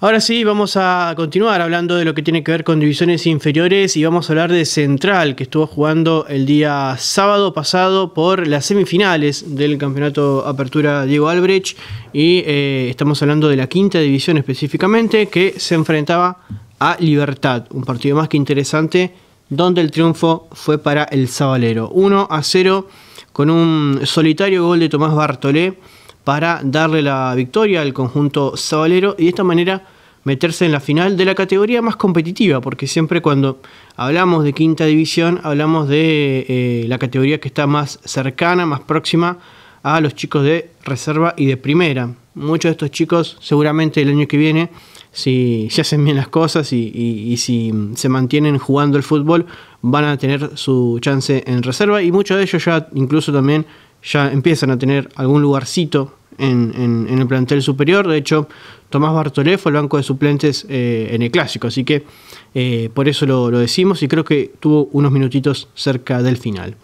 Ahora sí, vamos a continuar hablando de lo que tiene que ver con divisiones inferiores y vamos a hablar de Central, que estuvo jugando el día sábado pasado por las semifinales del Campeonato Apertura Diego Albrecht y eh, estamos hablando de la quinta división específicamente que se enfrentaba a Libertad, un partido más que interesante donde el triunfo fue para el Zabalero. 1 a 0 con un solitario gol de Tomás Bartolé para darle la victoria al conjunto sabalero y de esta manera meterse en la final de la categoría más competitiva, porque siempre cuando hablamos de quinta división hablamos de eh, la categoría que está más cercana, más próxima a los chicos de reserva y de primera. Muchos de estos chicos seguramente el año que viene, si se hacen bien las cosas y si se mantienen jugando el fútbol, van a tener su chance en reserva y muchos de ellos ya incluso también ya empiezan a tener algún lugarcito en, el plantel superior. De hecho, Tomás Bartolé fue el banco de suplentes eh, en el clásico, así que eh, por eso lo, decimos y creo que tuvo unos minutitos cerca del final.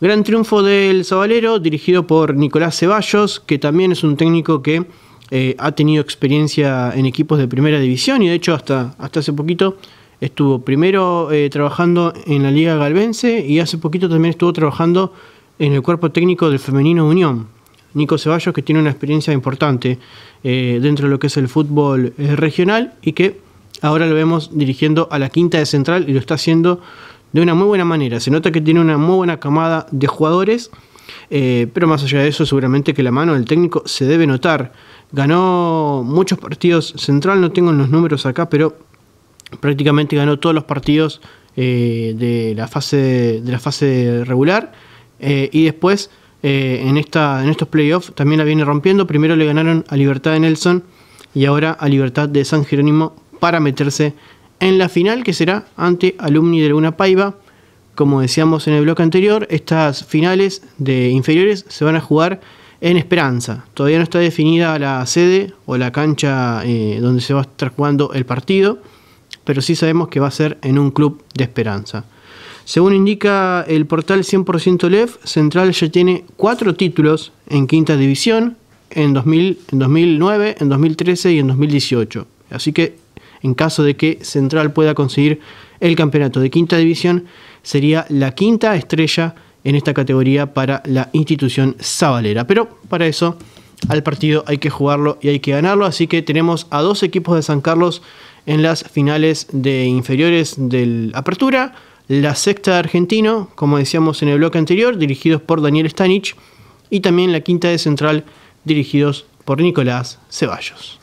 Gran triunfo del Zabalero, dirigido por Nicolás Ceballos, que también es un técnico que eh, ha tenido experiencia en equipos de primera división y de hecho hasta, hasta hace poquito estuvo primero trabajando en la Liga Galvense y hace poquito también estuvo trabajando en el cuerpo técnico del Femenino Unión. Nico Ceballos, que tiene una experiencia importante eh, dentro de lo que es el fútbol eh, regional y que ahora lo vemos dirigiendo a la quinta de central y lo está haciendo de una muy buena manera. Se nota que tiene una muy buena camada de jugadores, eh, pero más allá de eso, seguramente que la mano del técnico se debe notar. Ganó muchos partidos central, no tengo los números acá, pero prácticamente ganó todos los partidos de, la fase, de la fase regular eh, y después, eh, en, esta, en estos playoffs, también la viene rompiendo. Primero le ganaron a Libertad de Nelson y ahora a Libertad de San Jerónimo para meterse en la final que será ante Alumni de Laguna Paiva. Como decíamos en el bloque anterior, estas finales de inferiores se van a jugar en Esperanza. Todavía no está definida la sede o la cancha eh, donde se va a estar jugando el partido, pero sí sabemos que va a ser en un club de Esperanza. Según indica el portal 100% LEF, Central ya tiene cuatro títulos en quinta división en, 2000, en 2009, en 2013 y en 2018. Así que en caso de que Central pueda conseguir el campeonato de quinta división, sería la quinta estrella en esta categoría para la institución sabalera. Pero para eso al partido hay que jugarlo y hay que ganarlo. Así que tenemos a dos equipos de San Carlos en las finales de inferiores del Apertura. La Sexta de Argentino, como decíamos en el bloque anterior, dirigidos por Daniel Stanich, y también La Quinta de Central, dirigidos por Nicolás Ceballos.